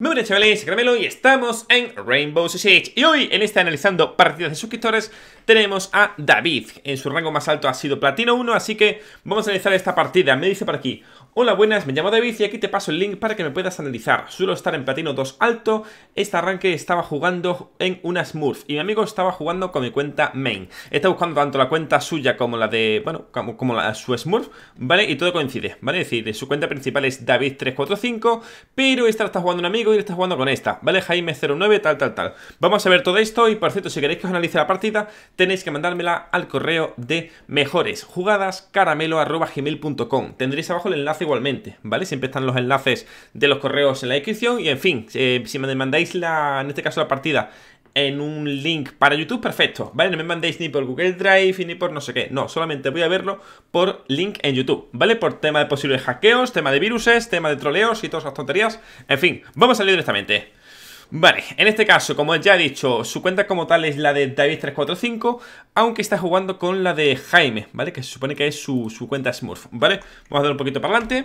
Muy buenas chavales, Caramelo y estamos en Rainbow Six Y hoy en este analizando partidas de suscriptores tenemos a David En su rango más alto ha sido Platino 1, así que vamos a analizar esta partida Me dice por aquí Hola, buenas, me llamo David y aquí te paso el link para que me puedas analizar. Suelo estar en platino 2 alto, este arranque estaba jugando en una Smurf y mi amigo estaba jugando con mi cuenta main. Está buscando tanto la cuenta suya como la de, bueno, como, la su Smurf, ¿vale? Y todo coincide, ¿vale? Es decir, su cuenta principal es David345, pero esta la está jugando un amigo y está jugando con esta, ¿vale? Jaime09, tal, tal, tal. Vamos a ver todo esto y, por cierto, si queréis que os analice la partida, tenéis que mandármela al correo de mejoresjugadascaramelo.com. Tendréis abajo el enlace igualmente, ¿vale? Siempre están los enlaces de los correos en la descripción y en fin, eh, si me mandáis la, en este caso la partida en un link para YouTube, perfecto, ¿vale? No me mandéis ni por Google Drive ni por no sé qué, no, solamente voy a verlo por link en YouTube, ¿vale? Por tema de posibles hackeos, tema de viruses, tema de troleos y todas esas tonterías, en fin, vamos a salir directamente. Vale, en este caso, como ya he dicho, su cuenta como tal es la de David345, aunque está jugando con la de Jaime, ¿vale? Que se supone que es su, su cuenta Smurf, ¿vale? Vamos a dar un poquito para adelante.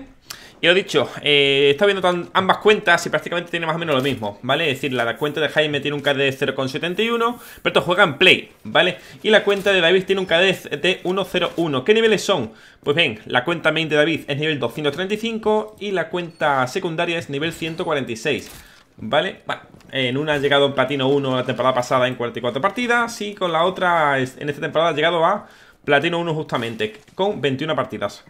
Y lo dicho, eh, está viendo ambas cuentas y prácticamente tiene más o menos lo mismo, ¿vale? Es decir, la cuenta de Jaime tiene un KD de 0,71, pero esto juega en Play, ¿vale? Y la cuenta de David tiene un KD de 1,01. ¿Qué niveles son? Pues bien, la cuenta main de David es nivel 235 y la cuenta secundaria es nivel 146. ¿Vale? Bueno, en una ha llegado platino 1 la temporada pasada en 44 partidas y con la otra en esta temporada ha llegado a platino 1 justamente, con 21 partidas.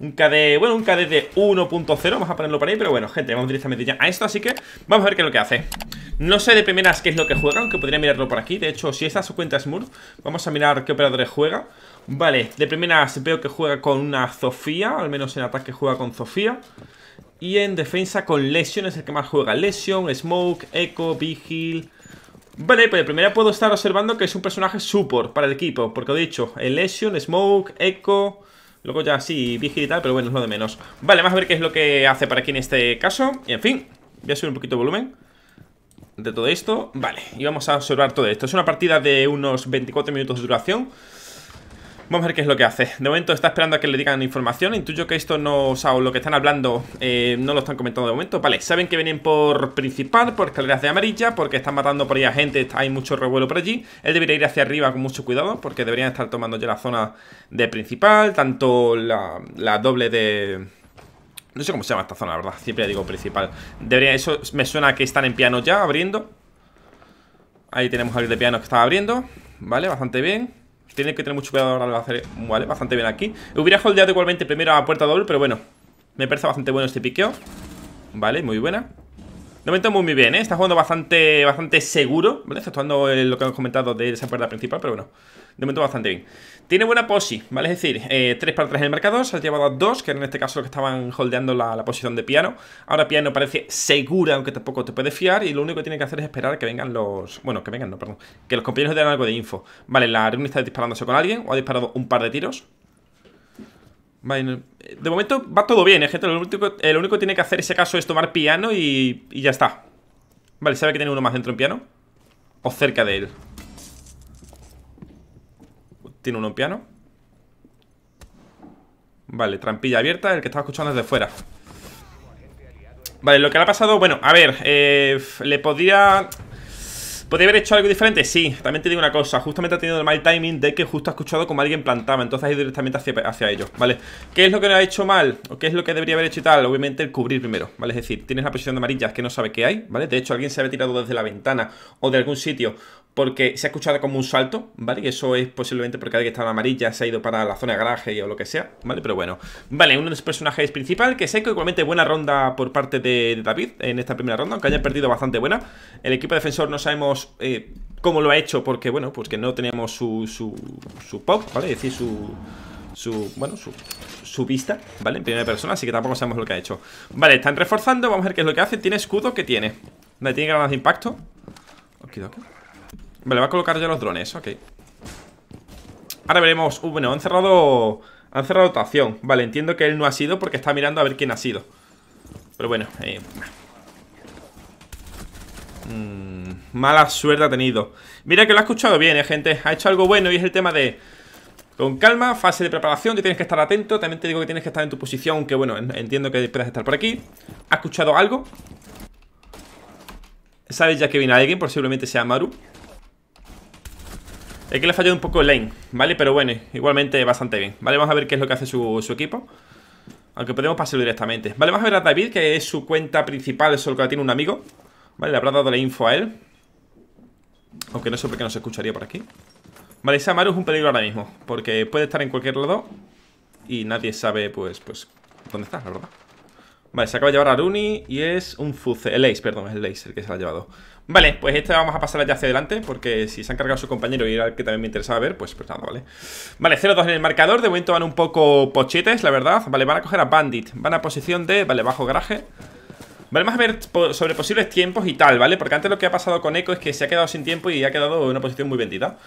Un KD, bueno, un KD de 1.0, vamos a ponerlo para ahí, pero bueno, gente, vamos directamente ya a esto, así que vamos a ver qué es lo que hace. No sé de primeras qué es lo que juega, aunque podría mirarlo por aquí. De hecho, si esta su cuenta Smurf, vamos a mirar qué operadores juega. Vale, de primeras veo que juega con una Sofía, al menos en ataque juega con Sofía. Y en defensa con Lesion es el que más juega. Lesion, Smoke, Echo, Vigil... Vale, pues primero puedo estar observando que es un personaje support para el equipo. Porque he dicho, Lesion, Smoke, Echo... Luego ya sí, Vigil y tal, pero bueno, es lo de menos. Vale, vamos a ver qué es lo que hace para aquí en este caso. Y en fin, voy a subir un poquito de volumen de todo esto. Vale, y vamos a observar todo esto. Es una partida de unos 24 minutos de duración. Vamos a ver qué es lo que hace. De momento está esperando a que le digan información. Intuyo que esto no, o sea, lo que están hablando eh, no lo están comentando de momento. Vale, saben que vienen por principal, por escaleras de amarilla, porque están matando por ahí a gente, hay mucho revuelo por allí. Él debería ir hacia arriba con mucho cuidado, porque deberían estar tomando ya la zona de principal, tanto la, doble de... No sé cómo se llama esta zona, la verdad. Siempre digo principal. Debería, eso me suena a que están en piano ya, abriendo. Ahí tenemos al de piano que está abriendo. Vale, bastante bien tiene que tener mucho cuidado ahora lo hacer, vale, bastante bien aquí Hubiera holdeado igualmente primero a puerta doble, pero bueno Me parece bastante bueno este piqueo Vale, muy buena Lo meto muy, muy bien, ¿eh? Está jugando bastante, bastante seguro, ¿vale? Está lo que hemos comentado de esa puerta principal, pero bueno de momento bastante bien. Tiene buena posi, ¿vale? Es decir, eh, tres 3 para 3 en el mercado se ha llevado a 2, que en este caso los que estaban holdeando la, posición de piano. Ahora piano parece segura, aunque tampoco te puedes fiar, y lo único que tiene que hacer es esperar que vengan los... Bueno, que vengan, no, perdón. Que los compañeros den algo de info. Vale, la reunión está disparándose con alguien, o ha disparado un par de tiros. Eh, de momento va todo bien, ¿eh, gente. Lo único, eh, único que tiene que hacer ese caso es tomar piano y, y ya está. Vale, sabe que tiene uno más dentro en piano. O cerca de él. Tiene uno en piano Vale, trampilla abierta El que estaba escuchando desde fuera Vale, lo que le ha pasado, bueno, a ver, eh, le podía ¿Podría haber hecho algo diferente? Sí, también te digo una cosa Justamente ha tenido el mal timing de que justo ha escuchado como alguien plantaba Entonces ha ido directamente hacia, hacia ellos, ¿vale? ¿Qué es lo que no ha hecho mal? ¿O qué es lo que debería haber hecho y tal? Obviamente el cubrir primero, ¿vale? Es decir, tienes la posición de amarillas que no sabe qué hay, ¿vale? De hecho alguien se había tirado desde la ventana o de algún sitio porque se ha escuchado como un salto, ¿vale? Y eso es posiblemente porque alguien estaba en amarilla se ha ido para la zona de garaje o lo que sea, ¿vale? Pero bueno, vale, uno de los personajes principal, que sé que igualmente buena ronda por parte de David en esta primera ronda, aunque haya perdido bastante buena. El equipo defensor no sabemos eh, cómo lo ha hecho, porque, bueno, pues que no teníamos su, su, su pop, ¿vale? Es decir, su, su, bueno, su, su, vista, ¿vale? En primera persona, así que tampoco sabemos lo que ha hecho Vale, están reforzando, vamos a ver qué es lo que hace Tiene escudo que tiene Vale, tiene granadas de impacto Vale, va a colocar ya los drones, ok Ahora veremos, uh, bueno, han cerrado Han cerrado tu vale, entiendo que él no ha sido Porque está mirando a ver quién ha sido Pero bueno, eh... Mmm Mala suerte ha tenido. Mira que lo ha escuchado bien, ¿eh, gente. Ha hecho algo bueno y es el tema de... Con calma, fase de preparación, Tú tienes que estar atento. También te digo que tienes que estar en tu posición, que bueno, entiendo que puedes estar por aquí. ¿Ha escuchado algo? Sabes ya que viene alguien, posiblemente sea Maru. Es que le ha fallado un poco el lane, ¿vale? Pero bueno, igualmente bastante bien, ¿vale? Vamos a ver qué es lo que hace su, equipo. Aunque podemos pasarlo directamente. Vale, vamos a ver a David, que es su cuenta principal, solo que tiene un amigo. Vale, le habrá dado la info a él. Aunque no sé por qué no se escucharía por aquí Vale, esa Maru es un peligro ahora mismo Porque puede estar en cualquier lado Y nadie sabe, pues, pues Dónde está, la verdad Vale, se acaba de llevar a Runi y es un Fuce El Ace, perdón, es el Ace el que se lo ha llevado Vale, pues este vamos a pasar ya hacia adelante Porque si se han cargado su compañero y era el que también me interesaba ver Pues, pues nada, vale Vale, 0-2 en el marcador, de momento van un poco pochetes La verdad, vale, van a coger a Bandit Van a posición de, vale, bajo garaje Vamos a ver sobre posibles tiempos y tal, ¿vale? Porque antes lo que ha pasado con Echo es que se ha quedado sin tiempo y ha quedado en una posición muy vendida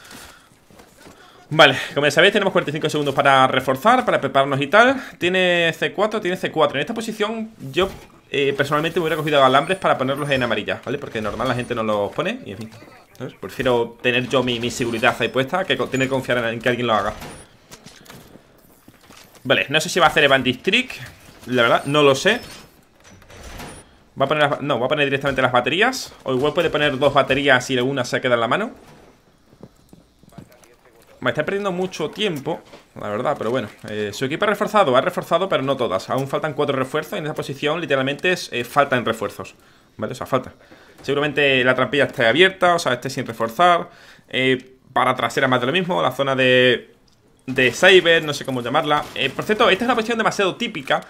Vale, como ya sabéis, tenemos 45 segundos para reforzar, para prepararnos y tal. Tiene C4, tiene C4. En esta posición yo eh, personalmente me hubiera cogido alambres para ponerlos en amarilla, ¿vale? Porque normal la gente no los pone y en fin. ¿sabes? Prefiero tener yo mi, seguridad ahí puesta que tener que confiar en, que alguien lo haga. Vale, no sé si va a hacer Evan Trick. La verdad, no lo sé. Va a poner No, va a poner directamente las baterías O igual puede poner dos baterías y alguna se queda en la mano Me está perdiendo mucho tiempo La verdad, pero bueno eh, Su equipo ha reforzado, ha reforzado, pero no todas Aún faltan cuatro refuerzos y en esa posición literalmente es, eh, faltan refuerzos ¿Vale? O sea, falta Seguramente la trampilla esté abierta, o sea, esté sin reforzar eh, Para trasera más de lo mismo La zona de de Cyber, no sé cómo llamarla Por cierto, esta es una posición demasiado típica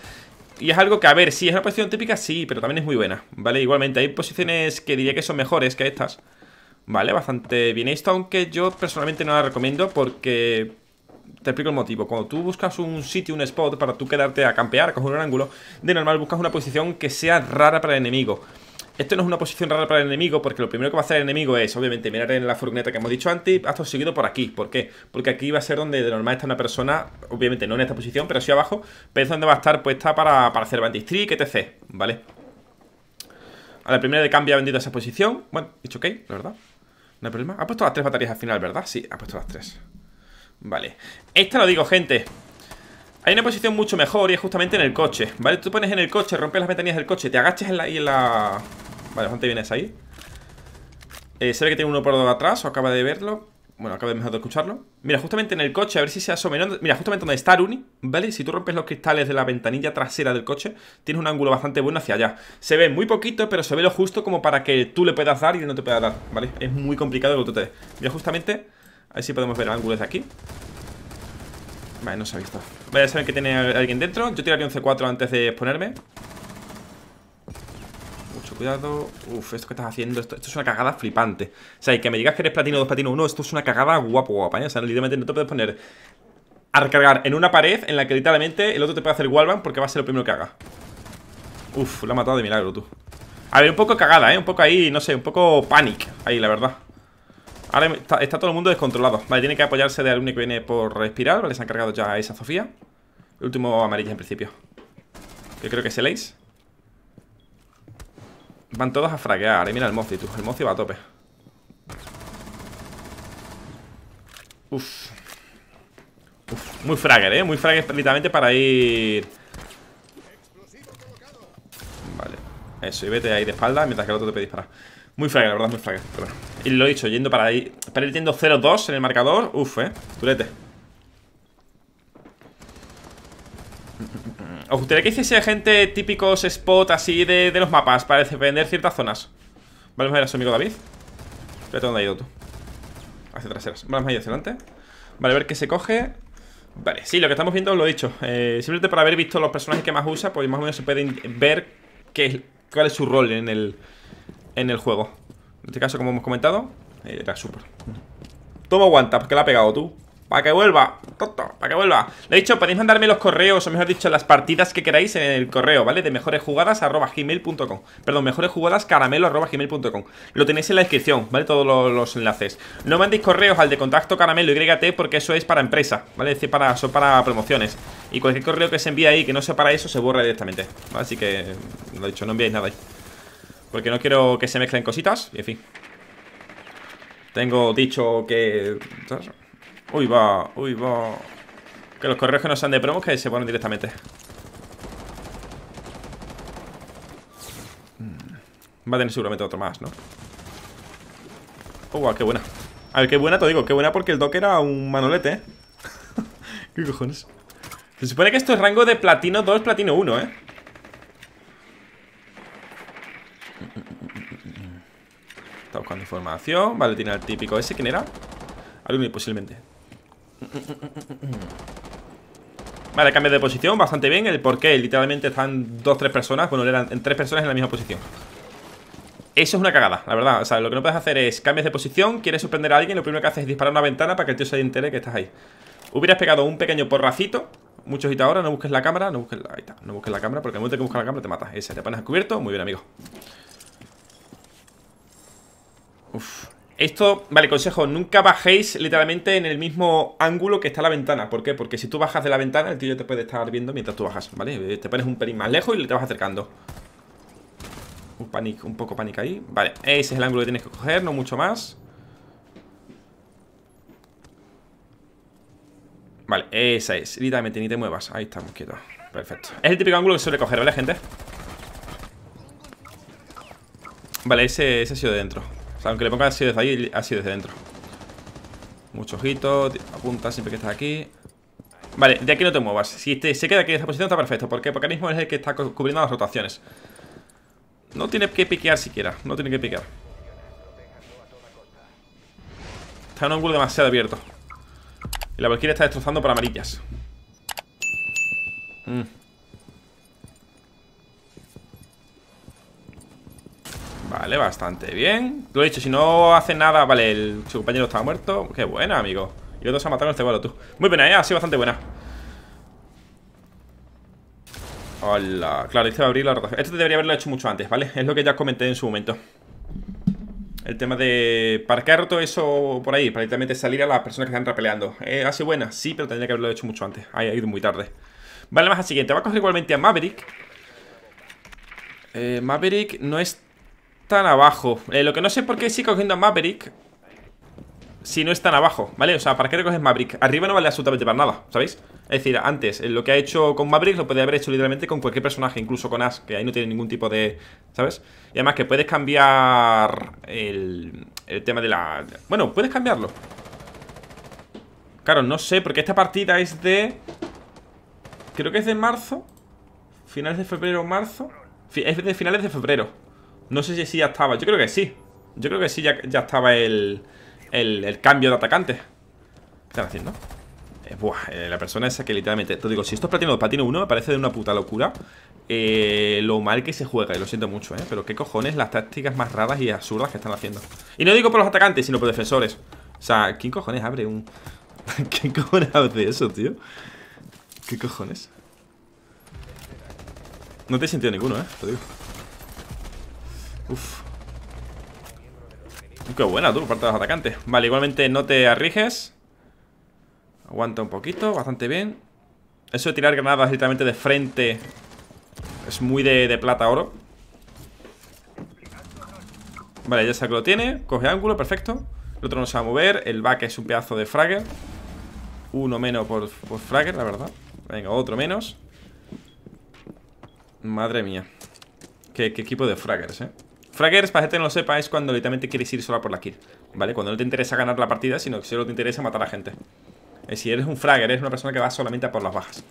y es algo que, a ver, si es una posición típica, sí, pero también es muy buena, ¿vale? Igualmente, hay posiciones que diría que son mejores que estas, ¿vale? Bastante bien esto, aunque yo personalmente no la recomiendo porque... Te explico el motivo. Cuando tú buscas un sitio, un spot para tú quedarte a campear, a coger un ángulo, de normal buscas una posición que sea rara para el enemigo. Esto no es una posición rara para el enemigo, porque lo primero que va a hacer el enemigo es, obviamente, mirar en la furgoneta que hemos dicho antes, ha seguido por aquí. ¿Por qué? Porque aquí va a ser donde de normal está una persona, obviamente no en esta posición, pero sí abajo, pero es donde va a estar puesta para, para hacer bandistrick, etc. ¿Vale? A la primera de cambio ha vendido esa posición. Bueno, he dicho ok, la verdad. No hay problema. Ha puesto las tres baterías al final, ¿verdad? Sí, ha puesto las tres. Vale. Esta lo digo, gente. Hay una posición mucho mejor y es justamente en el coche, ¿vale? Tú pones en el coche, rompes las ventanillas del coche, te agachas en y en la... Vale, bastante bien es ahí. Eh, se ve que tiene uno por dos atrás, o acaba de verlo. Bueno, acaba de mejor de escucharlo. Mira, justamente en el coche, a ver si se asome. Mira, justamente donde está Aruni, ¿vale? Si tú rompes los cristales de la ventanilla trasera del coche, tienes un ángulo bastante bueno hacia allá. Se ve muy poquito, pero se ve lo justo como para que tú le puedas dar y él no te pueda dar, ¿vale? Es muy complicado que tú te Mira, justamente, a ver si podemos ver el ángulo desde aquí. Vale, no se ha visto. Vale, ya saben que tiene alguien dentro. Yo tiraría un C4 antes de exponerme cuidado. Uf, esto que estás haciendo, esto, es una cagada flipante. O sea, y que me digas que eres platino 2, platino 1, esto es una cagada guapo, guapa, ¿eh? O sea, literalmente no te puedes poner a recargar en una pared en la que literalmente el otro te puede hacer wallbang porque va a ser lo primero que haga. Uf, lo ha matado de milagro, tú. A ver, un poco cagada, ¿eh? Un poco ahí, no sé, un poco panic ahí, la verdad. Ahora está, todo el mundo descontrolado. Vale, tiene que apoyarse de alguien que viene por respirar. Vale, se han cargado ya a esa Sofía. El último amarillo en principio. Yo creo que es el Ace. Van todos a fraquear, eh. Mira el Mozi, tú. El Mozzi va a tope. Uf. Uf. Muy fragger, eh. Muy fragger literalmente para ir. Vale. Eso, y vete ahí de espalda mientras que el otro te puede disparar. Muy fragger, la verdad, muy fragger. Y lo he dicho, yendo para ahí. Para ir teniendo 0-2 en el marcador. Uf, eh. Turete. Os gustaría que hiciese gente típicos spot así de, los mapas para defender ciertas zonas. Vale, vamos a ver a su amigo David. Espérate dónde ha ido tú. Hacia traseras. vamos a ir hacia adelante. Vale, a ver qué se coge. Vale, sí, lo que estamos viendo lo he dicho. Eh, simplemente para haber visto los personajes que más usa, pues más o menos se puede ver qué cuál es su rol en el, en el juego. En este caso, como hemos comentado, era super. Toma aguanta, porque la ha pegado tú. Para que vuelva, tonto, para que vuelva Le he dicho, podéis mandarme los correos, o mejor dicho, las partidas que queráis en el correo, ¿vale? De mejoresjugadas.gmail.com. Perdón, mejoresjugadascaramelo.gmail.com. caramelo Lo tenéis en la descripción, ¿vale? Todos los, enlaces No mandéis correos al de contacto caramelo y YT porque eso es para empresa, ¿vale? Es decir, para, son para promociones Y cualquier correo que se envíe ahí que no sea para eso se borra directamente Así que, lo he dicho, no enviéis nada ahí Porque no quiero que se mezclen cositas y en fin Tengo dicho que... Uy, va, uy, va Que los correos que no sean de promos que se ponen directamente mm. Va a tener seguramente otro más, ¿no? Oh, qué buena A ver, qué buena te digo, qué buena porque el dock era un manolete, ¿eh? ¿Qué cojones? Se supone que esto es rango de platino 2, platino 1, ¿eh? Está buscando información Vale, tiene el típico ese ¿Quién era? Alumni posiblemente Vale, cambio de posición, bastante bien El porqué, literalmente están dos, tres personas Bueno, eran tres personas en la misma posición Eso es una cagada, la verdad O sea, lo que no puedes hacer es, cambias de posición Quieres sorprender a alguien, lo primero que haces es disparar una ventana Para que el tío se entere que estás ahí Hubieras pegado un pequeño porracito Muchos y ahora, no busques la cámara, no busques la, no busques la cámara Porque al momento que buscas la cámara te mata Ese, te pones al cubierto, muy bien amigo Uf esto, vale, consejo, nunca bajéis literalmente en el mismo ángulo que está la ventana. ¿Por qué? Porque si tú bajas de la ventana, el tío te puede estar viendo mientras tú bajas, ¿vale? Eh, te pones un pelín más lejos y le te vas acercando. Un, panic, un poco pánico ahí. Vale, ese es el ángulo que tienes que coger, no mucho más. Vale, esa es. Literalmente, ni te muevas. Ahí estamos, quietos. Perfecto. Es el típico ángulo que suele coger, ¿vale, gente? Vale, ese, ese ha sido de dentro. O sea, aunque le pongan así desde ahí, así desde dentro. Mucho ojito, apunta siempre que estás aquí. Vale, de aquí no te muevas. Si se queda aquí en esta posición está perfecto. Porque el mismo es el que está cubriendo las rotaciones. No tiene que piquear siquiera. No tiene que piquear. Está en un ángulo demasiado abierto. Y la volquera está destrozando para amarillas. Mm. Vale, bastante bien Lo he dicho, si no hace nada, vale, su compañero está muerto Qué buena, amigo Y los dos ha matado este vuelo, tú Muy buena, ¿eh? ha sido bastante buena Hola, claro, dice abrir la rotación Esto debería haberlo hecho mucho antes, ¿vale? Es lo que ya comenté en su momento el tema de ha todo eso por ahí, Para prácticamente salir a las personas que están repeleando. ¿Eh? ¿Ha sido buena? Sí, pero tendría que haberlo hecho mucho antes. Ahí Ha ido muy tarde. Vale, más al siguiente. Va a coger igualmente a Maverick. Eh, Maverick no es están abajo eh, Lo que no sé por qué sigue cogiendo a Maverick Si no están abajo, ¿vale? O sea, ¿para qué recoges Maverick? Arriba no vale absolutamente para nada, ¿sabéis? Es decir, antes, eh, lo que ha hecho con Maverick Lo puede haber hecho literalmente con cualquier personaje Incluso con As que ahí no tiene ningún tipo de... ¿Sabes? Y además que puedes cambiar El, el tema de la... Bueno, puedes cambiarlo Claro, no sé, porque esta partida es de... Creo que es de marzo Finales de febrero marzo Es de finales de febrero no sé si ya estaba, yo creo que sí Yo creo que sí ya, ya estaba el, el, cambio de atacante ¿Qué están haciendo? Eh, buah, eh, la persona esa que literalmente Te digo, si esto es platino patino 1 me parece de una puta locura eh, Lo mal que se juega Y lo siento mucho, eh Pero qué cojones las tácticas más raras y absurdas que están haciendo Y no digo por los atacantes, sino por defensores O sea, ¿quién cojones abre un... ¿Quién cojones abre eso, tío? ¿Qué cojones? No he sentido ninguno, eh, te digo Uf. Qué buena, tú, parte de los atacantes. Vale, igualmente no te arriges Aguanta un poquito, bastante bien. Eso de tirar granadas directamente de frente es muy de, plata-oro. Vale, ya sé que lo tiene. Coge ángulo, perfecto. El otro no se va a mover. El back es un pedazo de fragger. Uno menos por, por fragger, la verdad. Venga, otro menos. Madre mía. Qué, qué equipo de fraggers, eh. Fraggers, para gente que no lo sepa, es cuando literalmente quieres ir sola por la kill, ¿vale? Cuando no te interesa ganar la partida, sino que solo te interesa matar a gente. Es eh, si eres un fragger, eres una persona que va solamente por las bajas.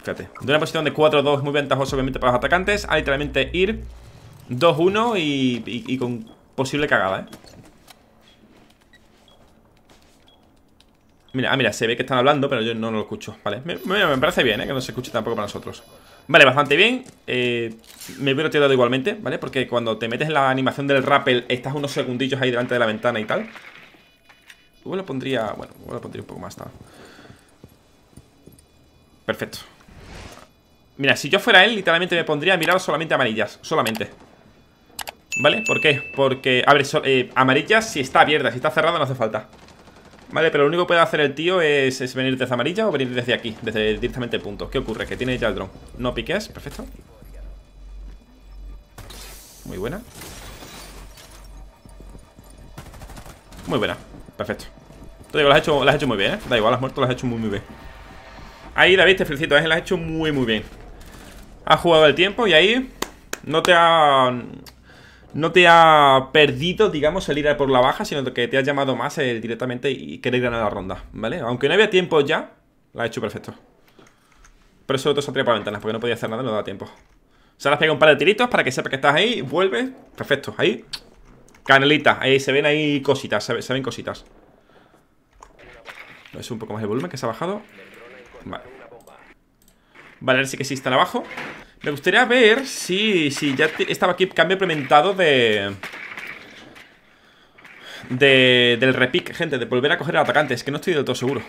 Fíjate, de una posición de 4-2 muy ventajoso obviamente para los atacantes, hay literalmente ir 2-1 y, con posible cagada, ¿eh? Mira, ah, mira, se ve que están hablando, pero yo no lo escucho, ¿vale? Me, me parece bien, ¿eh? Que no se escuche tampoco para nosotros. Vale, bastante bien eh, Me hubiera tirado igualmente, ¿vale? Porque cuando te metes en la animación del rappel Estás unos segundillos ahí delante de la ventana y tal Luego lo pondría... Bueno, lo pondría un poco más tal Perfecto Mira, si yo fuera él, literalmente me pondría a mirar solamente amarillas Solamente ¿Vale? ¿Por qué? Porque, a ver, eh, amarillas si está abierta Si está cerrada no hace falta Vale, pero lo único que puede hacer el tío es, venir desde amarilla o venir desde aquí, desde directamente el punto. ¿Qué ocurre? Que tiene ya el dron. No piques, perfecto. Muy buena. Muy buena, perfecto. Te digo, has hecho, muy bien, ¿eh? Da igual, has muerto, las has hecho muy, muy bien. Ahí, David, te felicito, ¿eh? las has hecho muy, muy bien. ha jugado el tiempo y ahí no te ha no te ha perdido, digamos, el ir por la baja, sino que te ha llamado más eh, directamente y querer ganar la ronda, ¿vale? Aunque no había tiempo ya, la ha he hecho perfecto. Pero eso te saldría para ventanas, porque no podía hacer nada, no da tiempo. Se las pega un par de tiritos para que sepa que estás ahí, vuelve, perfecto, ahí. Canelita, ahí se ven ahí cositas, se, ven cositas. Es un poco más el volumen que se ha bajado. Vale. Vale, a ver si que sí están abajo. Me gustaría ver si, si ya estaba aquí cambio implementado de... De, del repick, gente, de volver a coger al atacante. Es que no estoy del todo seguro.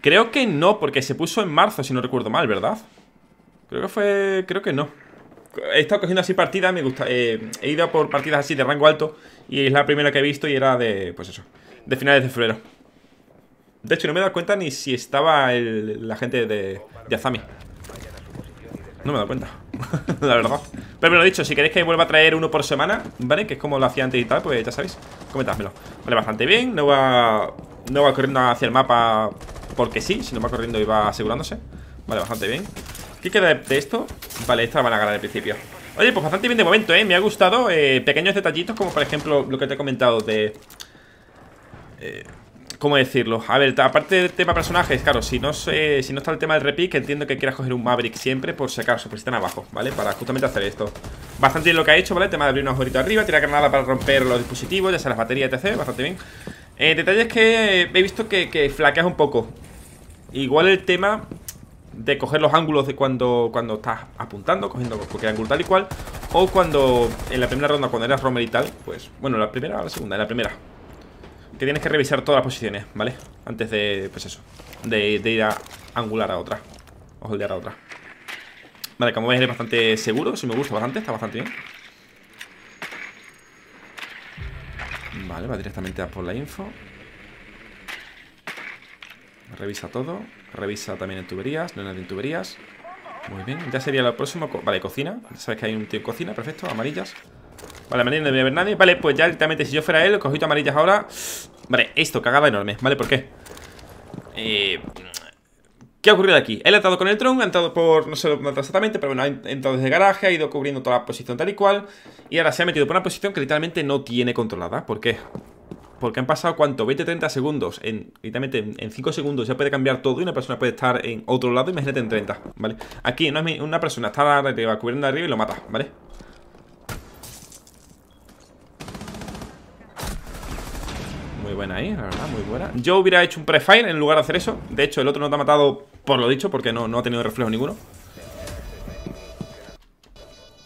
Creo que no, porque se puso en marzo, si no recuerdo mal, ¿verdad? Creo que fue... Creo que no. He estado cogiendo así partidas, me gusta... Eh, he ido por partidas así de rango alto y es la primera que he visto y era de... Pues eso, de finales de febrero. De hecho, no me he dado cuenta ni si estaba la gente de Azami. No me he dado cuenta, la verdad. Pero me lo he dicho, si queréis que vuelva a traer uno por semana, ¿vale? Que es como lo hacía antes y tal, pues ya sabéis, comentádmelo. Vale, bastante bien, no va, no va corriendo hacia el mapa porque sí, sino va corriendo y va asegurándose. Vale, bastante bien. ¿Qué queda de esto? Vale, esta la van a ganar al principio. Oye, pues bastante bien de momento, ¿eh? Me ha gustado eh, pequeños detallitos como por ejemplo lo que te he comentado de... Eh, ¿Cómo decirlo? A ver, aparte del tema personajes, claro, si no, si no está el tema del que entiendo que quieras coger un Maverick siempre por si acaso, por abajo, ¿vale? Para justamente hacer esto. Bastante bien lo que ha hecho, ¿vale? El tema de abrir unos agujerito arriba, tirar granada para romper los dispositivos, ya sea las baterías, etc. Bastante bien. Eh, detalles que he visto que, que flaqueas un poco. Igual el tema de coger los ángulos de cuando, cuando estás apuntando, cogiendo cualquier ángulo tal y cual. O cuando en la primera ronda, cuando eras Romer y tal, pues, bueno, la primera o la segunda, en la primera, que tienes que revisar todas las posiciones, ¿vale? Antes de, pues eso, de, ir a angular a otra O holdear a otra Vale, como veis es bastante seguro, eso me gusta bastante, está bastante bien Vale, va directamente a por la info Revisa todo Revisa también en tuberías, no en, en tuberías Muy bien, ya sería lo próximo Vale, cocina, sabes que hay un tío en cocina, perfecto Amarillas Vale, amarillas no debe haber nadie Vale, pues ya directamente si yo fuera él, cojito amarillas ahora Vale, esto cagada enorme, ¿vale? ¿Por qué? Eh, ¿Qué ha ocurrido aquí? Él ha entrado con el tronco, ha entrado por, no sé dónde exactamente, pero bueno, ha entrado desde el garaje, ha ido cubriendo toda la posición tal y cual, y ahora se ha metido por una posición que literalmente no tiene controlada. ¿Por qué? Porque han pasado, ¿cuánto? 20-30 segundos. En, literalmente en 5 segundos ya puede cambiar todo y una persona puede estar en otro lado, imagínate en 30, ¿vale? Aquí una, una persona está arriba, cubriendo arriba y lo mata, ¿vale? buena ahí, la verdad, muy buena Yo hubiera hecho un prefire en lugar de hacer eso De hecho, el otro no te ha matado por lo dicho Porque no, no ha tenido reflejo ninguno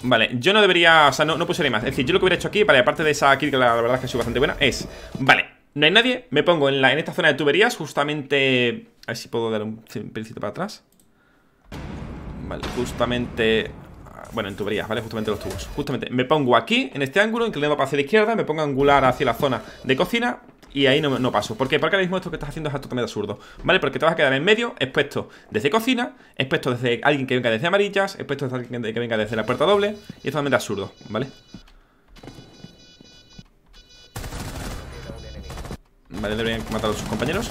Vale, yo no debería, o sea, no, no ni más Es decir, yo lo que hubiera hecho aquí, vale, aparte de esa kill Que la, verdad es que ha bastante buena, es Vale, no hay nadie, me pongo en, la, en esta zona de tuberías Justamente, a ver si puedo dar un principio para atrás Vale, justamente bueno, en tuberías, ¿vale? Justamente los tubos Justamente, me pongo aquí, en este ángulo, inclinado para hacia la izquierda Me pongo angular hacia la zona de cocina y ahí no, no paso. ¿Por qué? Porque ahora mismo esto que estás haciendo es totalmente absurdo, ¿vale? Porque te vas a quedar en medio, expuesto desde cocina, expuesto desde alguien que venga desde amarillas, expuesto desde alguien que venga desde la puerta doble, y es totalmente absurdo, ¿vale? Vale, deberían matar a sus compañeros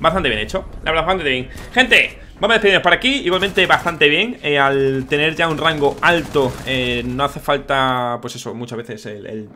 Bastante bien hecho, la verdad, bastante bien Gente, vamos a despedirnos por aquí Igualmente bastante bien, eh, al tener ya un rango alto eh, No hace falta, pues eso, muchas veces el,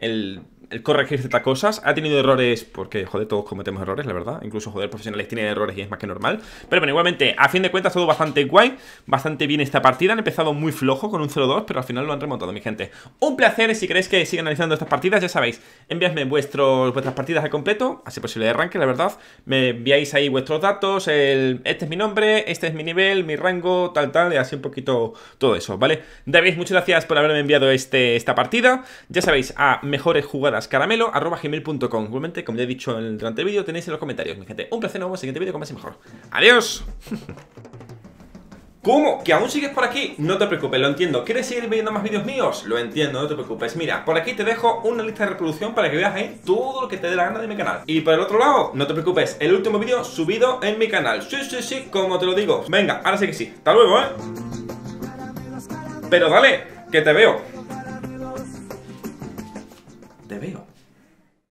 el corregir ciertas cosas. Ha tenido errores, porque, joder, todos cometemos errores, la verdad. Incluso, joder, profesionales tienen errores y es más que normal. Pero bueno, igualmente, a fin de cuentas, todo bastante guay. Bastante bien esta partida. Han empezado muy flojo con un 0-2, pero al final lo han remontado, mi gente. Un placer. Si queréis que siga analizando estas partidas, ya sabéis, enviadme vuestros, vuestras partidas al completo, así posible de arranque, la verdad. Me enviáis ahí vuestros datos, este es mi nombre, este es mi nivel, mi rango, tal, tal, y así un poquito todo eso, ¿vale? David, muchas gracias por haberme enviado este, esta partida. Ya sabéis, a mejores jugadas Caramelo com Igualmente, como ya he dicho durante el vídeo, tenéis en los comentarios, mi gente. Un placer, nos vemos en el siguiente vídeo con más mejor. ¡Adiós! ¿Cómo? ¿Que aún sigues por aquí? No te preocupes, lo entiendo. ¿Quieres seguir viendo más vídeos míos? Lo entiendo, no te preocupes. Mira, por aquí te dejo una lista de reproducción para que veas ahí todo lo que te dé la gana de mi canal. Y por el otro lado, no te preocupes, el último vídeo subido en mi canal. Sí, sí, sí, como te lo digo. Venga, ahora sí que sí. Hasta luego, ¿eh? Pero dale, que te veo.